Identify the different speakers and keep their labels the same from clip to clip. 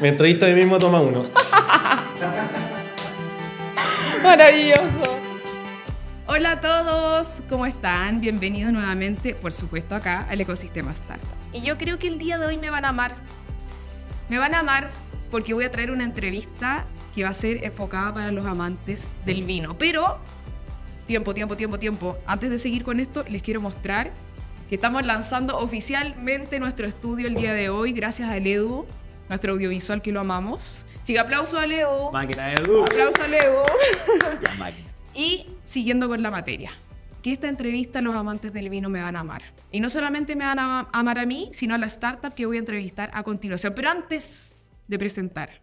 Speaker 1: Me entrevisto de mismo, toma uno.
Speaker 2: Maravilloso. Hola a todos, ¿cómo están? Bienvenidos nuevamente, por supuesto, acá al ecosistema Startup. Y yo creo que el día de hoy me van a amar. Me van a amar porque voy a traer una entrevista que va a ser enfocada para los amantes del vino. Pero, tiempo, tiempo, tiempo, tiempo. Antes de seguir con esto, les quiero mostrar que estamos lanzando oficialmente nuestro estudio el día de hoy, gracias al Edu nuestro audiovisual que lo amamos. Sigue aplauso a Leo.
Speaker 1: Máquina de Aplauso
Speaker 2: a Leo. Y siguiendo con la materia. Que esta entrevista los amantes del vino me van a amar. Y no solamente me van a amar a mí, sino a la startup que voy a entrevistar a continuación. Pero antes de presentar,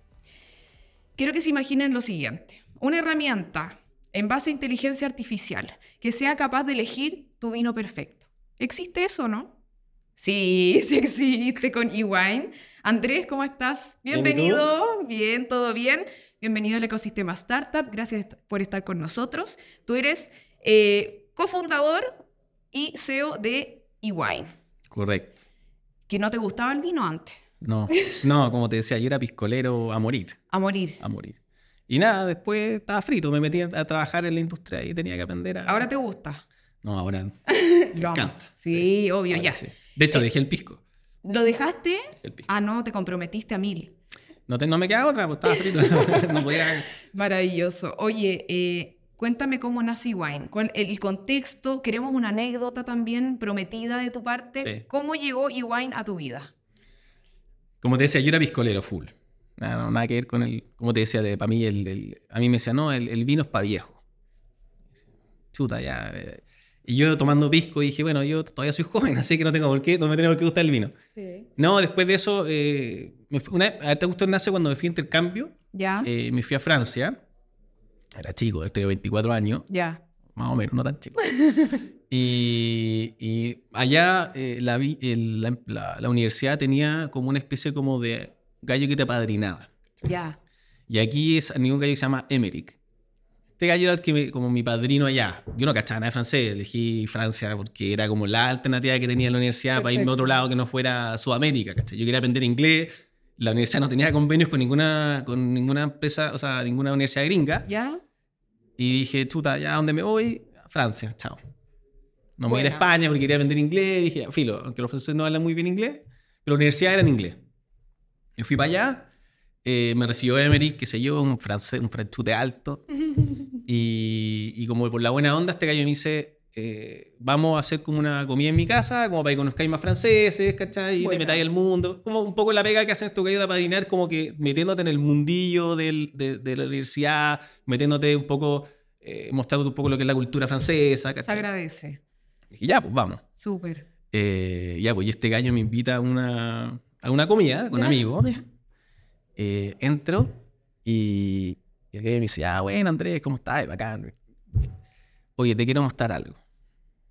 Speaker 2: quiero que se imaginen lo siguiente. Una herramienta en base a inteligencia artificial que sea capaz de elegir tu vino perfecto. ¿Existe eso, o no? Sí, sí existe con E-Wine. Andrés, ¿cómo estás? Bienvenido, ¿Bien, todo bien. Bienvenido al ecosistema startup, gracias por estar con nosotros. Tú eres eh, cofundador y CEO de E-Wine. Correcto. ¿Que no te gustaba el vino antes?
Speaker 1: No, no, como te decía, yo era piscolero a morir. A morir. A morir. Y nada, después estaba frito, me metí a trabajar en la
Speaker 2: industria y tenía que aprender a... Ahora te gusta. No, ahora. lo amas. Sí, obvio, ya.
Speaker 1: De hecho, eh, dejé el pisco.
Speaker 2: ¿Lo dejaste? El pisco. Ah, no, te comprometiste a mil.
Speaker 1: No, te, no me queda otra, pues estaba frito.
Speaker 2: Maravilloso. Oye, eh, cuéntame cómo nace Wine. el contexto, queremos una anécdota también prometida de tu parte. ¿Cómo llegó Wine a tu vida?
Speaker 1: Como te decía, yo era piscolero full. Nada, que ver con el. Como te decía, de, para mí, el, a mí me decía, no, el, vino es para viejo. Chuta, ya. Eh, y yo tomando pisco y dije, bueno, yo todavía soy joven, así que no tengo por qué, no me tengo por qué gustar el vino. No, después de eso, eh, una a ver, te gustó nace cuando me fui a intercambio. Ya. Eh, me fui a Francia. Era chico, tenía 24 años.
Speaker 2: Ya. Más o menos, no tan chico.
Speaker 1: y, allá eh, la, la, universidad tenía como una especie como de gallo que te apadrinaba. Ya. Y aquí es ningún gallo que se llama Emmerich este gallo que como mi padrino allá. Yo no cachaba nada de francés, elegí Francia porque era como la alternativa que tenía la universidad para irme a otro lado que no fuera Sudamérica, ¿cachai? Yo quería aprender inglés, la universidad no tenía convenios con ninguna, con ninguna empresa, o sea, ninguna universidad gringa. ¿Ya? Y dije, chuta, ¿ya dónde me voy? Francia, chao. No me voy a ir a España porque quería aprender inglés. dije, filo, aunque los franceses no hablan muy bien inglés, pero la universidad era en inglés. Yo fui para allá eh, me recibió Emery, qué sé yo, un francés, un franchute alto. y, y, como por la buena onda, este gallo me dice, eh, vamos a hacer como una comida en mi casa, como para que conozcáis más franceses, ¿cachai? Y te metáis al mundo. Como un poco la pega que hacen estos gallos para dinero, como que metiéndote en el mundillo de, la universidad, metiéndote un poco, eh, mostrándote un poco lo que es la cultura francesa, ¿cachai? Se
Speaker 2: agradece.
Speaker 1: Y ya, pues vamos. Súper. Eh, ya, pues, y este gallo me invita a una, a una comida con amigos. Eh, entro y, me dice, ah, bueno, Andrés, ¿cómo estás? Bacán. Oye, te quiero mostrar algo.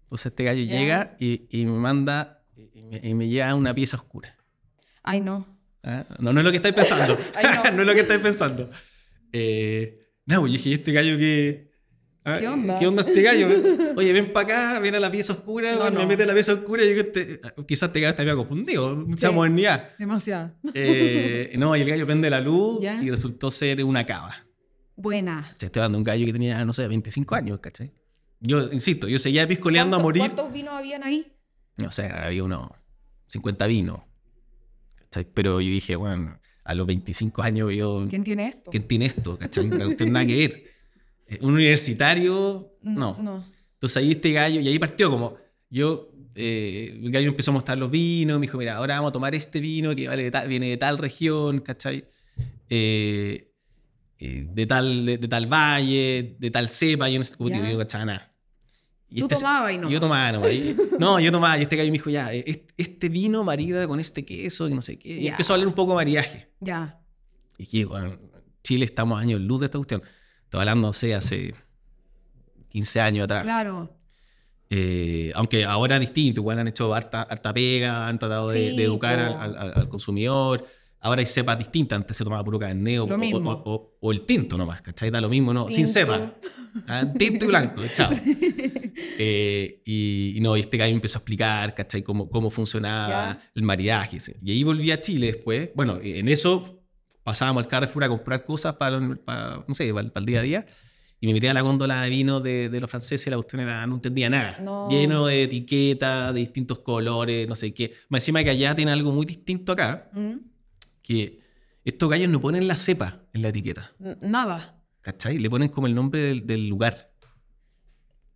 Speaker 1: Entonces este gallo llega y, me manda y me, llega lleva a una pieza oscura. Ay, no. ¿Ah? No, no es lo que estáis pensando. no. es lo que estáis pensando. Eh, no, pues, yo dije, este gallo que Ah, ¿Qué eh, onda? ¿Qué onda este gallo? Oye, ven para acá, ven a la pieza oscura, no, me mete a la pieza oscura. yo este, quizás te este gallo está confundido, mucha sí, modernidad. Demasiado. Eh, no, y el gallo prende la luz y resultó ser una cava. Buena. Te estaba dando un gallo que tenía, no sé, 25 años, ¿cachai? Yo insisto, yo seguía piscoleando a morir.
Speaker 2: ¿Cuántos vinos habían ahí?
Speaker 1: No sé, había unos 50 vinos. ¿cachai? Pero yo dije, bueno, a los 25 años yo. ¿Quién tiene esto? ¿Quién tiene esto? ¿cachai? No nada que ver. Eh, un universitario,
Speaker 2: mm, no.
Speaker 1: Entonces ahí este gallo, y ahí partió como, yo, eh, el gallo empezó a mostrar los vinos, me dijo, mira, ahora vamos a tomar este vino que vale viene de tal región, ¿cachai? Eh, de, tal, de, tal valle, de tal cepa, yo no sé, cómo digo, cachai,
Speaker 2: Y Tú este, tomabas y no. Yo tomaba, no.
Speaker 1: no, yo tomaba. Y este gallo me dijo, ya, este, vino marida con este queso, que no sé qué. Y empezó a hablar un poco de mariaje. Ya. Y que, en Chile estamos años luz de esta cuestión. Estoy hablando, hace 15 años atrás. Claro. Eh, aunque ahora es distinto, igual han hecho harta, harta pega, han tratado de, educar al, consumidor. Ahora hay cepas distintas, antes se tomaba puro carneo o, o, o, o, el tinto nomás, ¿cachai? Da lo mismo, ¿no? Sin cepa. Ah, tinto y blanco, chao. Eh, y, no, y este gallo empezó a explicar, ¿cachai? Cómo, cómo funcionaba el maridaje. Y ahí volví a Chile después. Bueno, en eso pasábamos al Carrefour a comprar cosas para, no sé, para, el día a día. Y me metía a la góndola de vino de, los franceses y la cuestión era, no entendía nada. Lleno de etiquetas, de distintos colores, no sé qué. Más encima que allá tiene algo muy distinto acá, mm. que estos gallos no ponen la cepa en la etiqueta. nada. ¿Cachai? Le ponen como el nombre del, lugar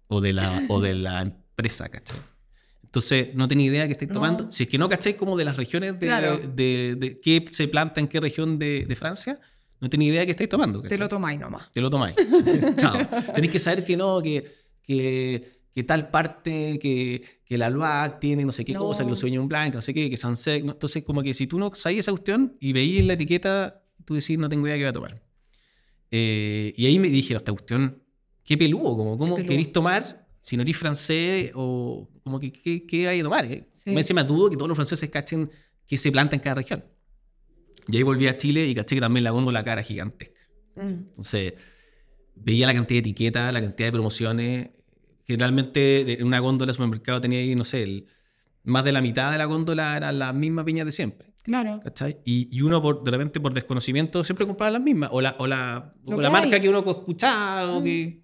Speaker 1: o de, la, o de la empresa, ¿cachai? Entonces, no tenéis idea que estáis tomando. Si es que no cacháis como de las regiones de, de, qué se planta en qué región de, Francia, no tenéis idea que estáis tomando. Te
Speaker 2: lo tomáis nomás. Te lo tomáis. Chao.
Speaker 1: Tenéis que saber que no, que, que, tal parte, que, que la tiene no sé qué cosa, que los sueños en blanco, no sé qué, que Sansec. Entonces, como que si tú no sabías esa cuestión y veías la etiqueta, tú decís, no tengo idea qué va a tomar. Eh, y ahí me dije, esta cuestión, qué peludo, como, ¿cómo queréis tomar si no eres francés o como que qué hay de tomar. Eh. Me encima dudo que todos los franceses cachen que se planta en cada región. Y ahí volví a Chile y caché que también la góndola cara gigantesca. Mm. Entonces, veía la cantidad de etiquetas, la cantidad de promociones. Generalmente, en una góndola de supermercado tenía ahí, no sé, más de la mitad de la góndola era las mismas piñas de siempre. Claro. ¿Cachai? Y, uno, por, de repente, por desconocimiento, siempre compraba las mismas. O la, o la, o la marca que uno escuchaba o mm. que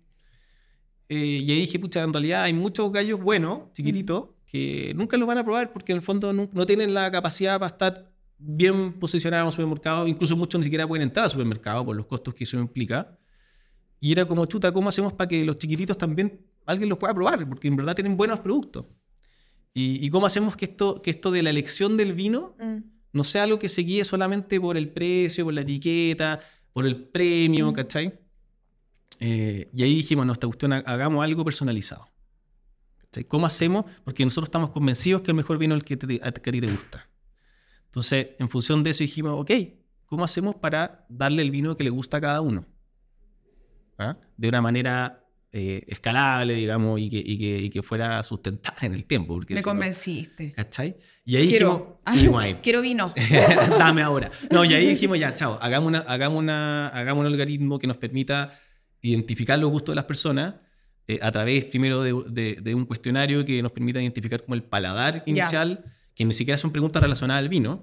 Speaker 1: eh, y ahí dije, pucha, en realidad hay muchos gallos buenos, chiquititos, que nunca los van a probar porque en el fondo no, tienen la capacidad para estar bien posicionados en un supermercado. Incluso muchos ni siquiera pueden entrar al supermercado por los costos que eso implica. Y era como, chuta, ¿cómo hacemos para que los chiquititos también alguien los pueda probar? Porque en verdad tienen buenos productos. ¿Y, cómo hacemos que esto, que esto de la elección del vino mm. no sea algo que se guíe solamente por el precio, por la etiqueta, por el premio, mm. ¿cachai? Eh, y ahí dijimos, no, esta cuestión, hagamos algo personalizado. ¿Cómo hacemos? Porque nosotros estamos convencidos que el mejor vino es el que, a ti te gusta. Entonces, en función de eso dijimos, ok, ¿cómo hacemos para darle el vino que le gusta a cada uno? ¿Ah? De una manera eh, escalable, digamos, y que, y, que, y que, fuera sustentable en el tiempo. Porque Me
Speaker 2: convenciste. ¿Cachai?
Speaker 1: Y ahí dijimos,
Speaker 2: quiero vino.
Speaker 1: Dame ahora. No, y ahí dijimos, ya, chao, hagamos, una, hagamos, una, hagamos un algoritmo que nos permita identificar los gustos de las personas eh, a través primero de, un cuestionario que nos permita identificar como el paladar inicial, que ni siquiera son preguntas relacionadas al vino.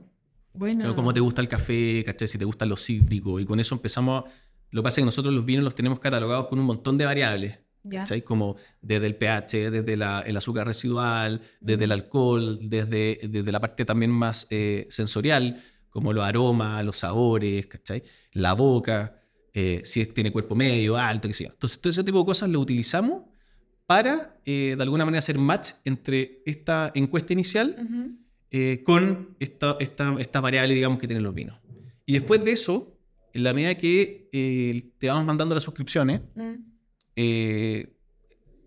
Speaker 2: Bueno. cómo te
Speaker 1: gusta el café, Si te gusta lo cítrico Y con eso empezamos Lo que pasa es que nosotros los vinos los tenemos catalogados con un montón de variables. ya Como desde el pH, desde el azúcar residual, desde el alcohol, desde, desde la parte también más eh, sensorial, como los aromas, los sabores, La boca. Eh, si tiene cuerpo medio, alto, que sea. Entonces, todo ese tipo de cosas lo utilizamos para, eh, de alguna manera, hacer match entre esta encuesta inicial eh, con esta, esta, variable, digamos, que tienen los vinos. Y después de eso, en la medida que te vamos mandando las suscripciones, mm.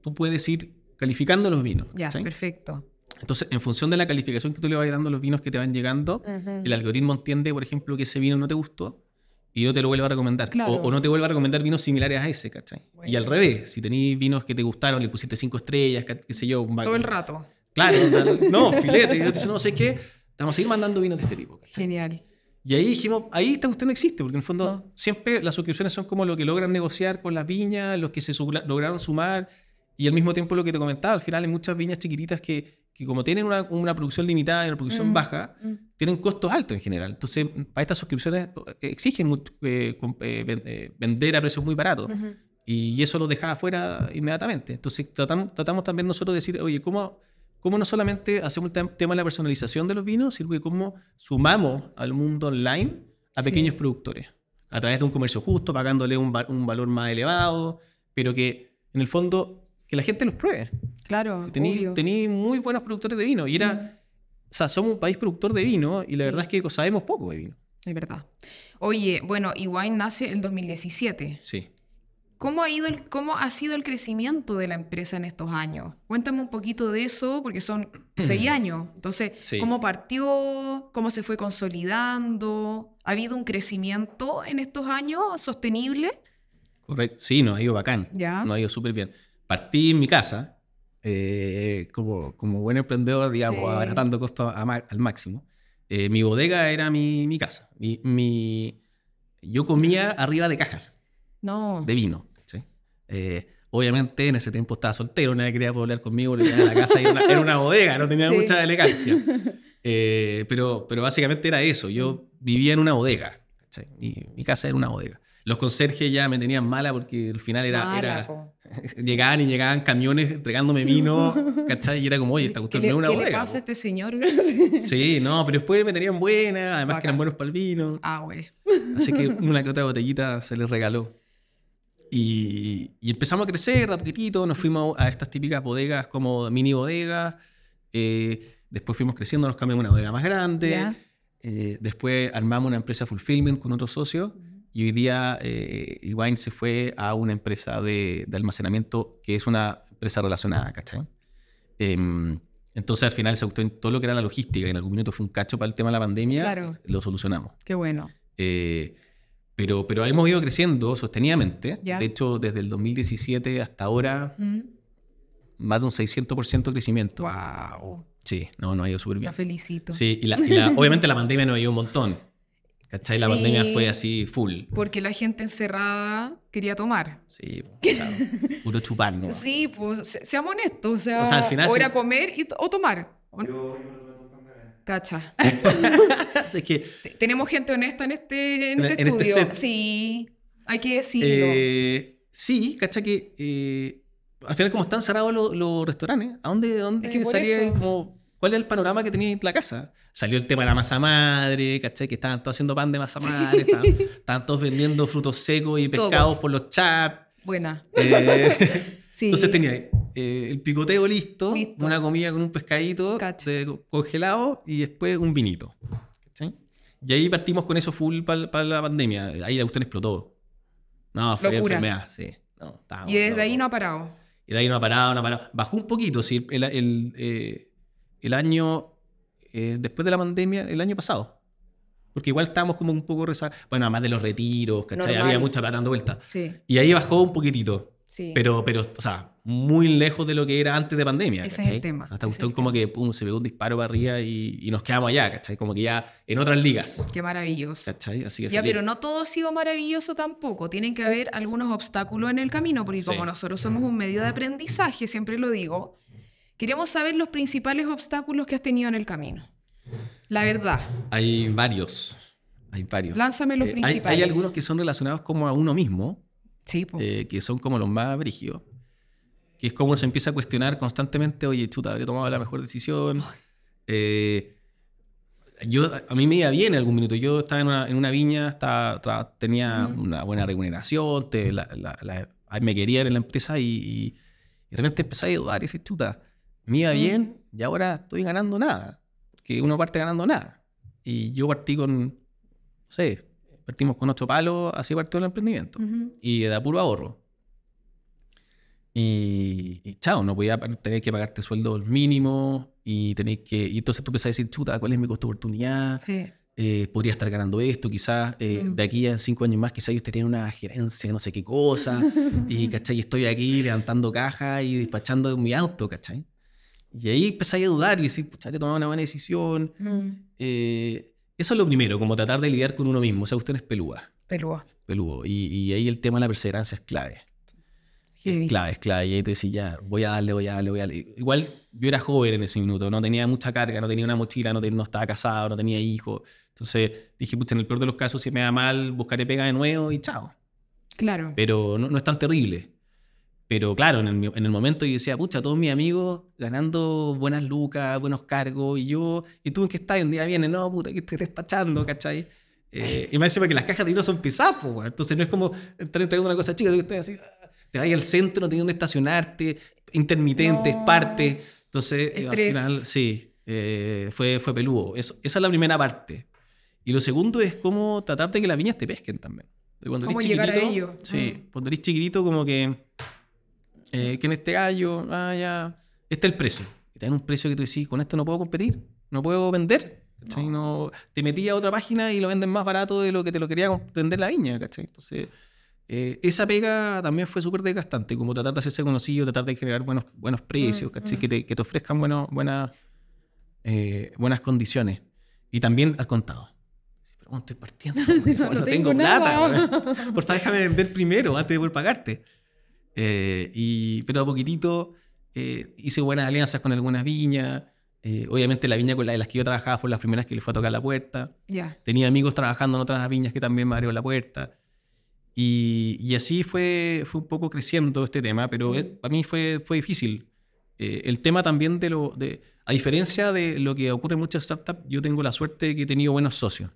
Speaker 1: tú puedes ir calificando los vinos. Ya,
Speaker 2: perfecto.
Speaker 1: Entonces, en función de la calificación que tú le vas dando a los vinos que te van llegando, el algoritmo entiende, por ejemplo, que ese vino no te gustó y no te lo vuelva a recomendar. O, no te vuelva a recomendar vinos similares a ese, ¿cachai? Y al revés, si tenéis vinos que te gustaron, le pusiste cinco estrellas, qué sé yo, un Todo el rato.
Speaker 2: Claro, no, filete, no sé qué,
Speaker 1: vamos a seguir mandando vinos de este tipo. Genial. Y ahí dijimos, ahí esta usted no existe, porque en el fondo siempre las suscripciones son como lo que logran negociar con las viñas, los que se lograron sumar, y al mismo tiempo lo que te comentaba, al final hay muchas viñas chiquititas que, que como tienen una, una producción limitada y una producción mm. baja, mm tienen costos altos en general. Entonces, para estas suscripciones eh, exigen eh, eh, vender a precios muy baratos. Y eso lo dejaba afuera inmediatamente. Entonces, tratamos, también nosotros de decir, oye, ¿cómo, no solamente hacemos el tema de la personalización de los vinos, sino que cómo sumamos al mundo online a pequeños productores? A través de un comercio justo, pagándole un, valor más elevado, pero que en el fondo que la gente los pruebe. Claro. Tení, muy buenos productores de vino. Y era. Mm. O sea, somos un país productor de vino y la verdad es que sabemos poco de vino.
Speaker 2: Es verdad. Oye, bueno, Iwine nace en 2017. Sí. ¿Cómo ha, ido el, ¿Cómo ha sido el crecimiento de la empresa en estos años? Cuéntame un poquito de eso, porque son seis años. Entonces, ¿cómo partió? ¿Cómo se fue consolidando? ¿Ha habido un crecimiento en estos años sostenible?
Speaker 1: Correcto. Sí, nos ha ido bacán. Ya. Nos ha ido súper bien. Partí en mi casa, eh, como, como buen emprendedor, digamos, abaratando costos al máximo. Eh, mi bodega era mi, mi casa. Mi, mi, yo comía ah. arriba de cajas. No. De vino. Eh, obviamente en ese tiempo estaba soltero, nadie quería hablar conmigo, la casa era una, bodega, no tenía mucha elegancia. pero, pero básicamente era eso, yo vivía en una bodega. Y mi casa era una bodega. Los conserjes ya me tenían mala porque al final era, era llegaban y llegaban camiones entregándome vino, ¿cachai? Y era como, oye, está gustando una ¿qué ¿Qué le pasa
Speaker 2: a este señor?
Speaker 1: sí, no, pero después me tenían buena, además que eran buenos para el vino. Ah, güey. Así que una que otra botellita se les regaló. Y, empezamos a crecer de nos fuimos a estas típicas bodegas como mini bodegas. Eh, después fuimos creciendo, nos cambiamos una bodega más grande. Eh, después armamos una empresa fulfillment con otro socio y hoy día eh, se fue a una empresa de, almacenamiento que es una empresa relacionada, ¿cachai? Em, entonces al final se en todo lo que era la logística, que en algún minuto fue un cacho para el tema de la pandemia, lo solucionamos. Qué bueno. Eh, pero, pero hemos ido creciendo sostenidamente. De hecho, desde el 2017 hasta ahora, más de un 600% de crecimiento. ¡Wow! Sí, no, no ha ido súper bien. La
Speaker 2: felicito. Sí,
Speaker 1: y, obviamente la pandemia nos ido un montón. ¿Cachai? La pandemia fue así full.
Speaker 2: Porque la gente encerrada quería tomar. Sí, pues, puro chupar, ¿no? Sí, pues seamos honestos, o sea, o, al final o era comer y, o tomar. yo no? Cacha. Tenemos gente honesta en este, este, este estudio. sí, hay que decirlo.
Speaker 1: Eh, sí, cacha que eh, al final como están cerrados los, restaurantes, ¿a dónde, dónde es que salía como ¿Cuál era el panorama que
Speaker 2: tenía la casa?
Speaker 1: Salió el tema de la masa madre, ¿cachai? Que estaban todos haciendo pan de masa madre, estaban, todos vendiendo frutos secos y pescados por los chats. Buena. Eh, entonces tenía eh, el picoteo listo, una comida con un pescadito congelado y después un vinito. ¿cachai? Y ahí partimos con eso full para la pandemia. Ahí la cuestión explotó. No, fue la enfermedad, sí. y
Speaker 2: desde ahí no ha parado.
Speaker 1: Y de ahí no ha parado, no ha parado. Bajó un poquito, sí. El, eh, el año, eh, después de la pandemia, el año pasado. Porque igual estábamos como un poco rezagados. Bueno, además de los retiros, ¿cachai? Había mucha plata dando vuelta. Sí. Y ahí bajó un poquitito. Sí. Pero, pero, o sea, muy lejos de lo que era antes de pandemia. Ese es el tema. Hasta usted como que pum, se pegó un disparo para y, nos quedamos allá, ¿cachai? Como que ya en otras ligas.
Speaker 2: Qué maravilloso.
Speaker 1: ¿cachai? Así que ya, pero no
Speaker 2: todo ha sido maravilloso tampoco. Tienen que haber algunos obstáculos en el camino, porque como nosotros somos un medio de aprendizaje, siempre lo digo, Queremos saber los principales obstáculos que has tenido en el camino. La verdad.
Speaker 1: Hay varios. Hay varios. Lánzame los eh, principales. Hay, algunos que son relacionados como a uno mismo. Sí, eh, que son como los más brígidos. Que es como se empieza a cuestionar constantemente, oye, chuta, ¿habría tomado la mejor decisión. Eh, yo, a mí me iba bien en algún minuto. Yo estaba en una, viña, tenía una buena remuneración, te, la, la, me querían en la empresa y, realmente empecé a dudar y chuta, me mm. bien y ahora estoy ganando nada. Que uno parte ganando nada. Y yo partí con, no sé, partimos con ocho palos, así partió el emprendimiento. Y da puro ahorro. Y, chao, no podía tener que pagarte sueldos mínimos y tenés que... Y entonces tú empezás a decir, chuta, ¿cuál es mi costo de oportunidad? Sí. Eh, podría estar ganando esto, quizás eh, mm. de aquí a cinco años más, quizás yo estaría en una gerencia, no sé qué cosa, y ¿cachai? estoy aquí levantando cajas y despachando mi auto, ¿cachai? Y ahí empecé a dudar y decir, pucha, te tomado una buena decisión. Mm. Eh, eso es lo primero, como tratar de lidiar con uno mismo. O sea, usted es pelúa. Pelúa. Pelúa. Y, ahí el tema de la perseverancia es clave. Es clave, es clave. Y ahí te decís, ya, voy a darle, voy a darle, voy a darle. Igual yo era joven en ese minuto, no tenía mucha carga, no tenía una mochila, no, estaba casado, no tenía hijos. Entonces dije, pucha, en el peor de los casos, si me da mal, buscaré pega de nuevo y chao. Claro. Pero no, no es tan terrible. Pero claro, en el, momento yo decía, pucha, todos mis amigos ganando buenas lucas, buenos cargos, y yo, ¿y tú en qué estás? Y Un día viene, no, puta, que estoy despachando, ¿cachai? Eh, y me decía que las cajas de dinero son pesadas, güey. entonces no es como estar entregando una cosa chica, así, te vas al centro, no tienes dónde estacionarte, intermitentes, partes. Entonces, eh, al final, sí, eh, fue, fue peludo. esa es la primera parte. Y lo segundo es cómo tratar de que las viñas te pesquen también. cuando eres llegar a ello? Sí, ah. cuando eres chiquitito, como que eh, que en este gallo, ah, ya, está el precio. que dan un precio que tú decís, con esto no puedo competir, no puedo vender. No. te metí a otra página y lo venden más barato de lo que te lo quería vender la viña. Entonces, eh, esa pega también fue súper desgastante, como tratar de hacerse conocido, tratar de generar buenos, buenos precios, mm, mm. Que, te, que te ofrezcan bueno, buenas, eh, buenas condiciones. Y también al contado. Pero bueno, estoy partiendo,
Speaker 2: no, tengo, nada. plata. Por
Speaker 1: favor, déjame vender primero antes de poder pagarte. Eh, y, pero a poquitito eh, hice buenas alianzas con algunas viñas. Eh, obviamente la viña con la de las que yo trabajaba fue las primeras que le fue a tocar la puerta. Tenía amigos trabajando en otras viñas que también me abrió la puerta. Y, así fue, fue un poco creciendo este tema, pero para mí fue, fue difícil. el tema también de lo... De, a diferencia de lo que ocurre en muchas startups, yo tengo la suerte de que he tenido buenos socios.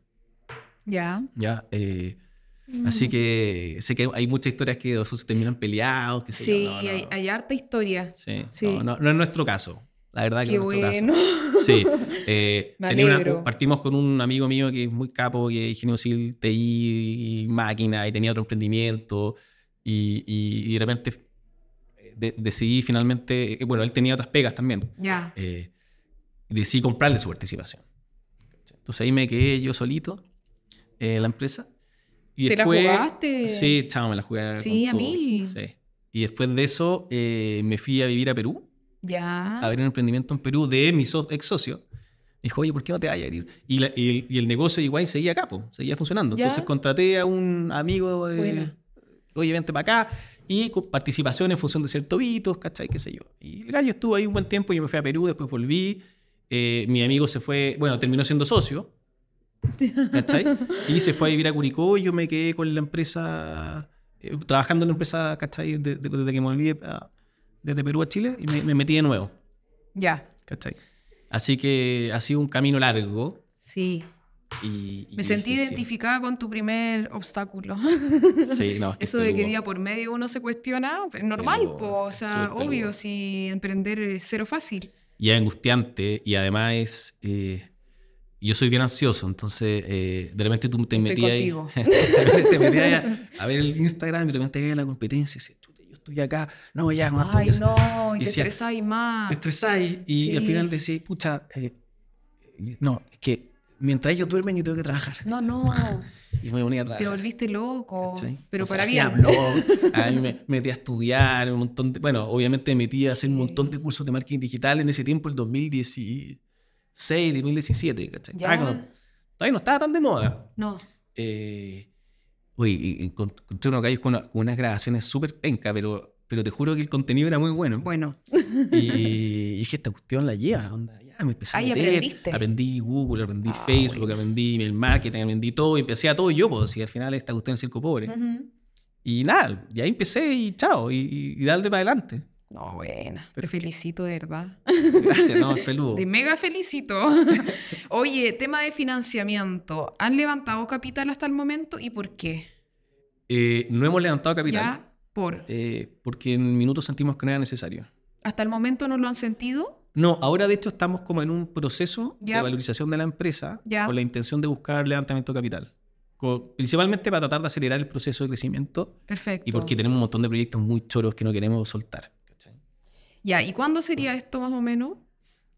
Speaker 1: Ya. Ya. Así mm. que sé que hay muchas historias que dos socios terminan peleados. sí,
Speaker 2: hay, harta historia.
Speaker 1: No, es nuestro caso. La verdad que no es nuestro caso. Sí. Eh, partimos con un amigo mío que es muy capo, que es civil, TI, y máquina, y tenía otro emprendimiento. Y, de repente eh, decidí finalmente, eh, bueno, él tenía otras pegas también. Ya. decidí comprarle su participación. Entonces ahí me quedé yo solito en la empresa y ¿Te después, la jugaste? Sí, chao, me la jugué. Sí, a mí. Sí. Y después de eso eh, me fui a vivir a Perú.
Speaker 2: Ya. A
Speaker 1: ver un emprendimiento en Perú de mi ex socio. Me dijo, oye, ¿por qué no te vayas a ir? Y, el, negocio igual seguía acá, po, seguía funcionando. Entonces contraté a un amigo de, oye, vente para acá. Y con participación en función de ciertos hitos, ¿cachai? ¿Qué sé yo? Y el gallo estuvo ahí un buen tiempo, yo me fui a Perú, después volví. Eh, mi amigo se fue, bueno, terminó siendo socio ¿Cachai? Y se fue a vivir a Curicó y yo me quedé con la empresa, eh, trabajando en la empresa, ¿cachai? desde que me olvidé ah, desde Perú a Chile y me, metí de nuevo. Ya. ¿Cachai? Así que ha sido un camino largo. Sí. Y,
Speaker 2: me sentí identificada con tu primer obstáculo. Sí, no, Eso de que día por medio uno se cuestiona, normal, o sea, obvio, si emprender es cero fácil.
Speaker 1: Y es angustiante y además es, eh, yo soy bien ansioso, entonces eh, de repente tú te metías ahí. te a ver el Instagram y de repente en la competencia y chute, yo estoy acá, no, ya, no, Ay, no, y te estresáis más. Te estresáis y, al final decís, pucha, eh, eh, no, es que mientras ellos duermen yo tengo que trabajar. No, no. y me ponía a trabajar. Te
Speaker 2: volviste loco. Pero para bien.
Speaker 1: a mí me metí a estudiar un montón de, bueno, obviamente me metí a hacer un montón de cursos de marketing digital en ese tiempo, el 2010 de 2017, ¿cachai? Ya. todavía no estaba tan de moda. No. Eh, uy, encontré unos calles con, unas grabaciones súper penca, pero, pero te juro que el contenido era muy bueno. Bueno. Y dije, esta cuestión la lleva, onda. Ya me empecé a meter, aprendiste. Aprendí Google, aprendí Facebook, aprendí el marketing, aprendí todo, empecé a todo yo, pues, si al final esta cuestión es circo pobre. Y nada, y ahí empecé y chao, y, y darle para adelante.
Speaker 2: No, buena. Te felicito, de verdad. Gracias, no, peludo. Te mega felicito. Oye, tema de financiamiento. ¿Han levantado capital hasta el momento y por qué?
Speaker 1: Eh, no hemos levantado capital. ¿Ya? ¿Por? Eh, porque en minutos sentimos que no era necesario.
Speaker 2: ¿Hasta el momento no lo han sentido?
Speaker 1: No, ahora de hecho estamos como en un proceso de valorización de la empresa con la intención de buscar levantamiento de capital. principalmente para tratar de acelerar el proceso de crecimiento.
Speaker 2: Perfecto. Y porque tenemos
Speaker 1: un montón de proyectos muy choros que no queremos soltar.
Speaker 2: Ya, ¿y cuándo sería esto más o menos?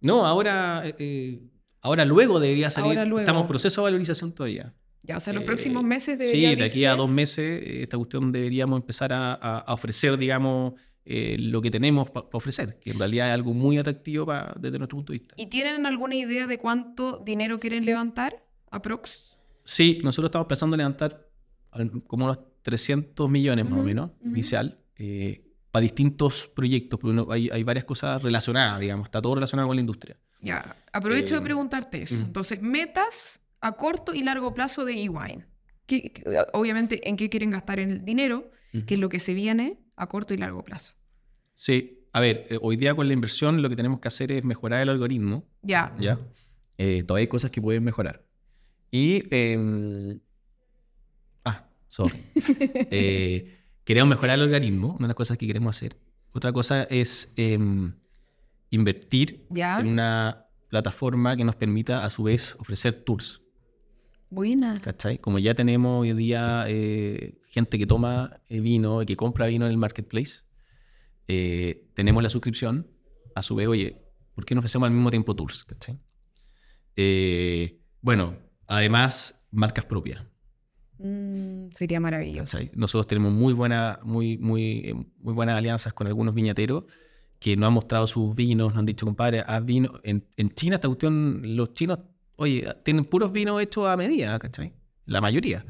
Speaker 1: No, ahora, eh, eh, ahora luego debería salir. Estamos en proceso de valorización todavía.
Speaker 2: Ya, o sea, los eh, próximos meses Sí, de aquí a
Speaker 1: dos meses, esta cuestión deberíamos empezar a, ofrecer, digamos, lo que tenemos para ofrecer, que en realidad es algo muy atractivo desde nuestro punto de vista.
Speaker 2: ¿Y tienen alguna idea de cuánto dinero quieren levantar, a aprox?
Speaker 1: Sí, nosotros estamos pensando en levantar como unos 300 millones más o menos, inicial distintos proyectos, pero hay, varias cosas relacionadas, digamos, está todo relacionado con la industria.
Speaker 2: Ya, aprovecho de eh, preguntarte eso. Entonces, metas a corto y largo plazo de eWine. ¿Qué, obviamente, ¿en qué quieren gastar el dinero? ¿Qué es lo que se viene a corto y largo plazo?
Speaker 1: Sí, a ver, eh, hoy día con la inversión lo que tenemos que hacer es mejorar el algoritmo. Ya. ¿ya? Eh, todavía hay cosas que pueden mejorar. Y... Em, ah, sorry. queremos mejorar el algoritmo, una de las cosas que queremos hacer. Otra cosa es em, invertir en una plataforma que nos permita a su vez ofrecer tours. Buena. Como ya tenemos hoy día eh, gente que toma eh, vino y que compra vino en el marketplace, eh, tenemos la suscripción. A su vez, oye, ¿por qué no ofrecemos al mismo tiempo tours? bueno, además, marcas propias.
Speaker 2: Mm, sería maravilloso.
Speaker 1: Nosotros tenemos muy, buena, muy, muy, eh, muy buenas alianzas con algunos viñateros que nos han mostrado sus vinos, nos han dicho, compadre, haz vino. En, China, esta cuestión, los chinos, oye, tienen puros vinos hechos a medida, ¿cachai? La mayoría.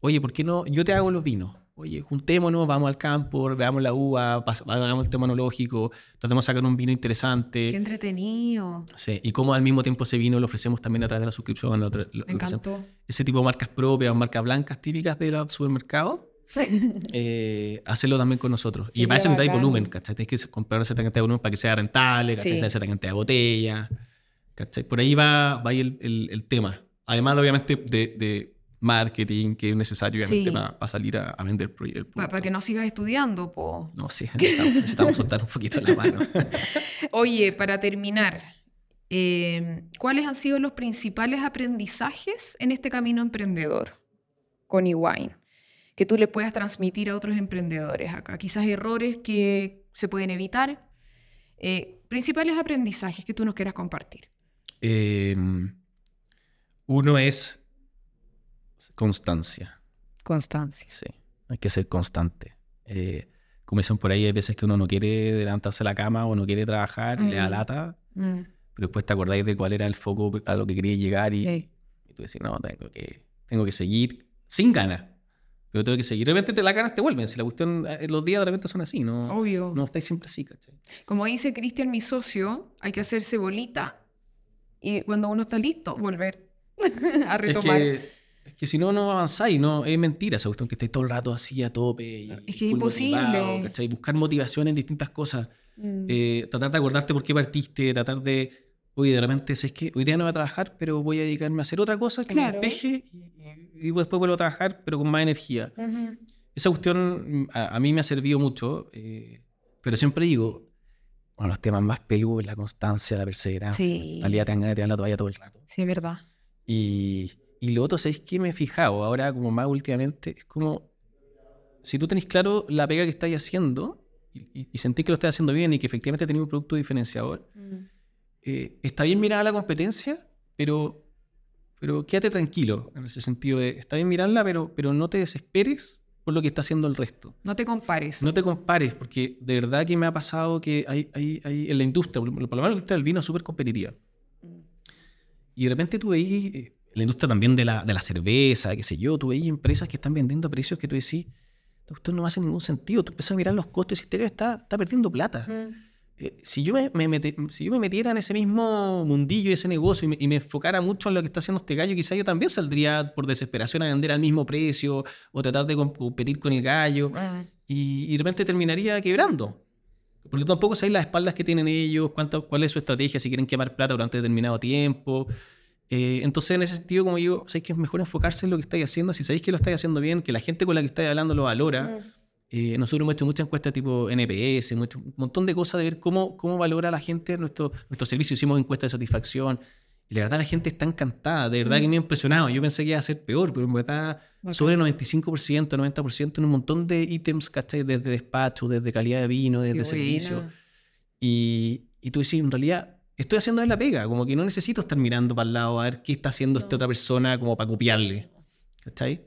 Speaker 1: Oye, ¿por qué no? Yo te hago los vinos oye, juntémonos, vamos al campo, veamos la uva, hagamos el tema analógico, tratemos de sacar un vino interesante. Qué
Speaker 2: entretenido.
Speaker 1: Sí, y como al mismo tiempo ese vino lo ofrecemos también a través de la suscripción. Me encantó. Ese tipo de marcas propias, marcas blancas típicas de los supermercados. Eh, hacerlo también con nosotros. y para eso necesitáis volumen, ¿cachai? Tienes que comprar cierta cantidad de volumen para que sea rentable, ¿cachai? Sí. Cierta cantidad de botellas, ¿cachai? Por ahí va, va el, el, tema. Además, obviamente, de marketing que es necesario para, salir a, vender el
Speaker 2: Para, que no sigas estudiando, po. No,
Speaker 1: sí, necesitamos, soltar un
Speaker 2: poquito la mano. Oye, para terminar, em, ¿cuáles han sido los principales aprendizajes en este camino emprendedor con Iwine? Que tú le puedas transmitir a otros emprendedores acá. Quizás errores que se pueden evitar. Eh, principales aprendizajes que tú nos quieras compartir.
Speaker 1: Em, uno es Constancia.
Speaker 2: Constancia. Sí,
Speaker 1: hay que ser constante. Eh, como dicen por ahí, hay veces que uno no quiere levantarse a la cama o no quiere trabajar, le da mm. lata, mm. pero después te acordáis de cuál era el foco a lo que quería llegar y, tú decís, no, tengo que, tengo que seguir sin ganas. Pero tengo que seguir. De repente te las ganas te vuelven. Si la cuestión, eh, los días de repente son así, ¿no? Obvio. No estáis siempre así,
Speaker 2: Como dice Cristian, mi socio, hay que hacerse bolita y cuando uno está listo, volver a retomar.
Speaker 1: Es que si no, no avanzáis, no, es mentira esa cuestión que estés todo el rato así a tope. es que es imposible. Buscar motivación en distintas cosas. Mm. Eh, tratar de acordarte por qué partiste, tratar de, oye, de repente, es que hoy día no voy a trabajar, pero voy a dedicarme a hacer otra cosa que claro. me despeje y, después vuelvo a trabajar, pero con más energía. Esa cuestión mm, a, mí me ha servido mucho, eh, pero siempre digo, bueno, los temas más peludos, la constancia, la perseverancia, sí. la realidad te de la toalla todo el rato. Sí, es verdad. Y y lo otro, ¿sabéis que me he fijado ahora, como más últimamente? Es como, si tú tenés claro la pega que estáis haciendo y, y sentís que lo estás haciendo bien y que efectivamente tenéis un producto diferenciador, mm. eh, está bien mirar a la competencia, pero, pero quédate tranquilo en ese sentido de, está bien mirarla, pero, pero no te desesperes por lo que está haciendo el resto.
Speaker 2: No te compares. No
Speaker 1: te compares, porque de verdad que me ha pasado que hay, en la industria, por lo menos la industria del vino es súper competitiva. Mm. Y de repente tú veís eh, la industria también de la, cerveza, qué sé yo, tú ves empresas que están vendiendo a precios que tú decís, esto no hace ningún sentido. Tú empiezas a mirar los costos y dices, este está, está perdiendo plata. Eh, si, yo me, si yo me metiera en ese mismo mundillo y ese negocio y me, enfocara mucho en lo que está haciendo este gallo, quizá yo también saldría por desesperación a vender al mismo precio o tratar de competir con el gallo y, de repente terminaría quebrando. Porque tampoco sabéis las espaldas que tienen ellos, cuál es su estrategia, si quieren quemar plata durante determinado tiempo. Eh, entonces, en ese sentido, como digo, sabéis que es mejor enfocarse en lo que estáis haciendo. Si sabéis que lo estáis haciendo bien, que la gente con la que estáis hablando lo valora. Mm. Eh, nosotros hemos hecho muchas encuestas tipo NPS, hemos hecho un montón de cosas de ver cómo, cómo valora la gente nuestro, nuestro servicio. Hicimos encuestas de satisfacción. Y la verdad, la gente está encantada. De verdad que mm. me ha impresionado. Yo pensé que iba a ser peor, pero en verdad, sobre sobre 95%, 90% en un montón de ítems, ¿cachai? Desde despacho, desde calidad de vino, desde servicio. Y, y, tú decís, en realidad, estoy haciendo es la pega, como que no necesito estar mirando para el lado a ver qué está haciendo esta otra persona como para copiarle. ¿Cachai?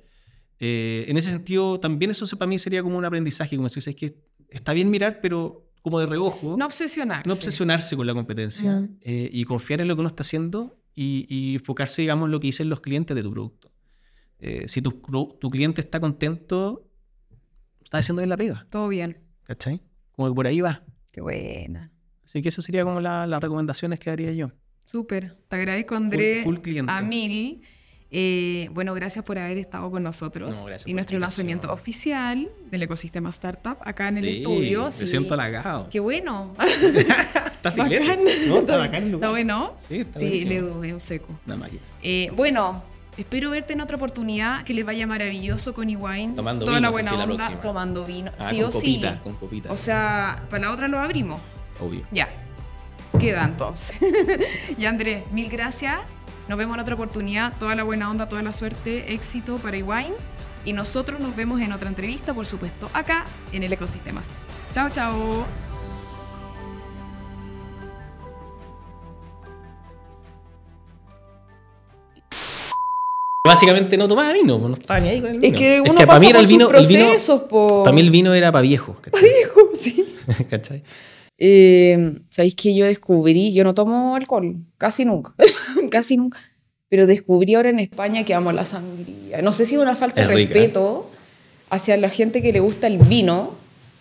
Speaker 1: Eh, en ese sentido, también eso para mí sería como un aprendizaje, como si es que está bien mirar, pero como de
Speaker 2: reojo. No obsesionarse. No obsesionarse
Speaker 1: con la competencia eh, y confiar en lo que uno está haciendo y, enfocarse, digamos, en lo que dicen los clientes de tu producto. Eh, si tu, cliente está contento, está haciendo bien la pega. Todo bien. ¿Cachai? Como que por ahí va. Qué buena. Así que eso sería como las recomendaciones que daría yo.
Speaker 2: Súper, te agradezco André full, a mil. Eh, bueno, gracias por haber estado con nosotros y nuestro lanzamiento oficial del ecosistema startup acá en el estudio. Me siento halagado. Qué bueno. está bacán. No, está bacán el lugar. Está bueno. Sí, está sí le doy un seco. Eh, bueno, Espero verte en otra oportunidad, que les vaya maravilloso con Iwine. Tomando Toda vino, la buena onda, tomando vino. Ah, sí o sí. O sea, para la otra lo abrimos obvio. Ya. Queda entonces. Y Andrés, mil gracias. Nos vemos en otra oportunidad. Toda la buena onda, toda la suerte, éxito para Iwine. Y nosotros nos vemos en otra entrevista, por supuesto, acá en el Ecosistema. Chao, chao.
Speaker 1: Básicamente no tomaba vino, pues, no estaba ni ahí con el vino. Es que uno para mí era el vino,
Speaker 2: vino, Para mí el
Speaker 1: vino era para viejos. Para viejos, sí. ¿Cachai?
Speaker 2: Eh, ¿Sabéis que yo descubrí? Yo no tomo alcohol, casi nunca, casi nunca. Pero descubrí ahora en España que amo la sangría. No sé si es una falta de ¿eh? respeto hacia la gente que le gusta el vino,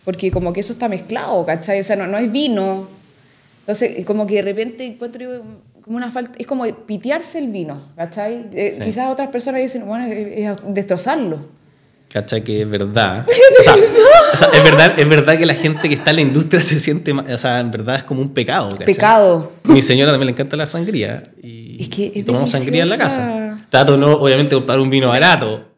Speaker 2: porque como que eso está mezclado, ¿cachai? O sea, no, no es vino. Entonces, como que de repente encuentro como una falta, es como pitearse el vino, ¿cachai? Eh, quizás otras personas dicen, bueno, es destrozarlo.
Speaker 1: Cacha Que es verdad. O sea, es, verdad es verdad que la gente que está en la industria se siente. O sea, en verdad es como un pecado.
Speaker 2: Pecado.
Speaker 1: Mi señora también le encanta la sangría.
Speaker 2: Y, que tomamos sangría en la casa.
Speaker 1: Trato no, obviamente, comprar un vino barato.